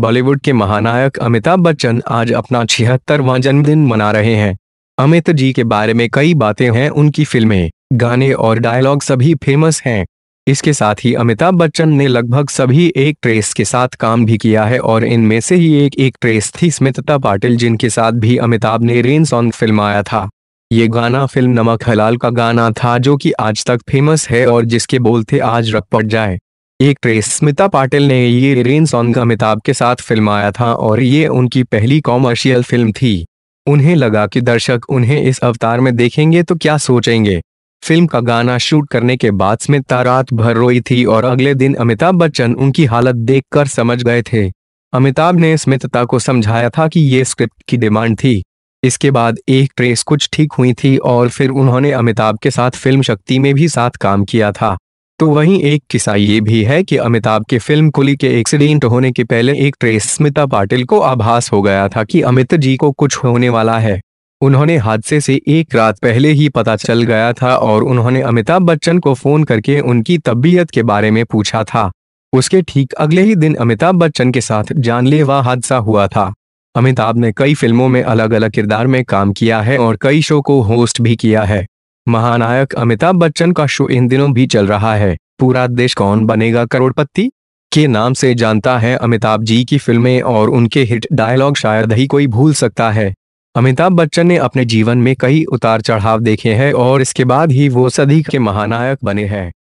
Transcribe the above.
बॉलीवुड के महानायक अमिताभ बच्चन आज अपना छिहत्तरवा जन्मदिन मना रहे हैं अमित जी के बारे में कई बातें हैं उनकी फिल्में गाने और डायलॉग सभी फेमस हैं इसके साथ ही अमिताभ बच्चन ने लगभग सभी एक ट्रेस के साथ काम भी किया है और इनमें से ही एक एक ट्रेस थी स्मिता पाटिल जिनके साथ भी अमिताभ ने रेन सॉन्ग फिल्माया था ये गाना फिल्म नमक हलाल का गाना था जो कि आज तक फेमस है और जिसके बोलते आज रख पड़ जाए एक ट्रेस स्मिता पाटिल ने ये रेन सॉन्ग अमिताभ के साथ फिल्माया था और ये उनकी पहली कॉमर्शियल फिल्म थी उन्हें लगा कि दर्शक उन्हें इस अवतार में देखेंगे तो क्या सोचेंगे फिल्म का गाना शूट करने के बाद स्मिता रात भर रोई थी और अगले दिन अमिताभ बच्चन उनकी हालत देखकर समझ गए थे अमिताभ ने स्मिता को समझाया था कि ये स्क्रिप्ट की डिमांड थी इसके बाद एक ट्रेस कुछ ठीक हुई थी और फिर उन्होंने अमिताभ के साथ फिल्म शक्ति में भी साथ काम किया था तो वहीं एक किस्सा ये भी है कि अमिताभ के फिल्म कुली के एक्सीडेंट होने के पहले एक ट्रेस स्मिता पाटिल को आभास हो गया था कि अमित जी को कुछ होने वाला है उन्होंने हादसे से एक रात पहले ही पता चल गया था और उन्होंने अमिताभ बच्चन को फोन करके उनकी तबीयत के बारे में पूछा था उसके ठीक अगले ही दिन अमिताभ बच्चन के साथ जानलेवा हादसा हुआ था अमिताभ ने कई फिल्मों में अलग अलग किरदार में काम किया है और कई शो को होस्ट भी किया है महानायक अमिताभ बच्चन का शो इन दिनों भी चल रहा है पूरा देश कौन बनेगा करोड़पति के नाम से जानता है अमिताभ जी की फिल्में और उनके हिट डायलॉग शायद ही कोई भूल सकता है अमिताभ बच्चन ने अपने जीवन में कई उतार चढ़ाव देखे हैं और इसके बाद ही वो सदी के महानायक बने हैं